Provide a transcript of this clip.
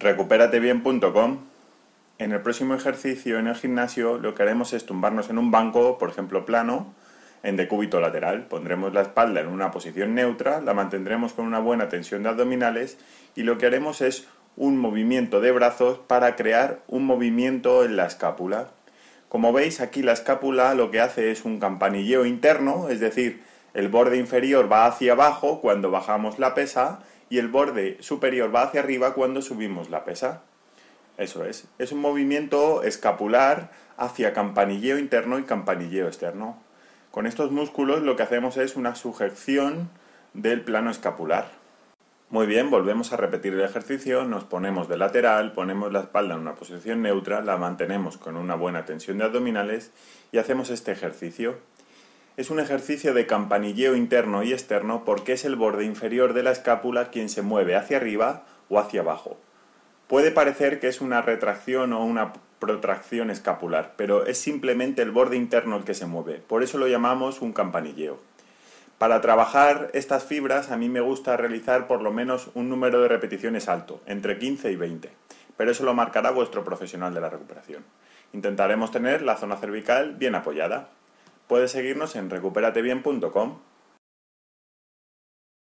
recuperatebien.com. En el próximo ejercicio en el gimnasio lo que haremos es tumbarnos en un banco, por ejemplo plano, en decúbito lateral. Pondremos la espalda en una posición neutra, la mantendremos con una buena tensión de abdominales y lo que haremos es un movimiento de brazos para crear un movimiento en la escápula. Como veis aquí la escápula lo que hace es un campanilleo interno, es decir, el borde inferior va hacia abajo cuando bajamos la pesa y el borde superior va hacia arriba cuando subimos la pesa. Eso es, es un movimiento escapular hacia campanilleo interno y campanilleo externo. Con estos músculos lo que hacemos es una sujeción del plano escapular. Muy bien, volvemos a repetir el ejercicio, nos ponemos de lateral, ponemos la espalda en una posición neutra, la mantenemos con una buena tensión de abdominales y hacemos este ejercicio. Es un ejercicio de campanilleo interno y externo porque es el borde inferior de la escápula quien se mueve hacia arriba o hacia abajo. Puede parecer que es una retracción o una protracción escapular, pero es simplemente el borde interno el que se mueve, por eso lo llamamos un campanilleo. Para trabajar estas fibras a mí me gusta realizar por lo menos un número de repeticiones alto, entre 15 y 20, pero eso lo marcará vuestro profesional de la recuperación. Intentaremos tener la zona cervical bien apoyada. Puedes seguirnos en recuperatebien.com.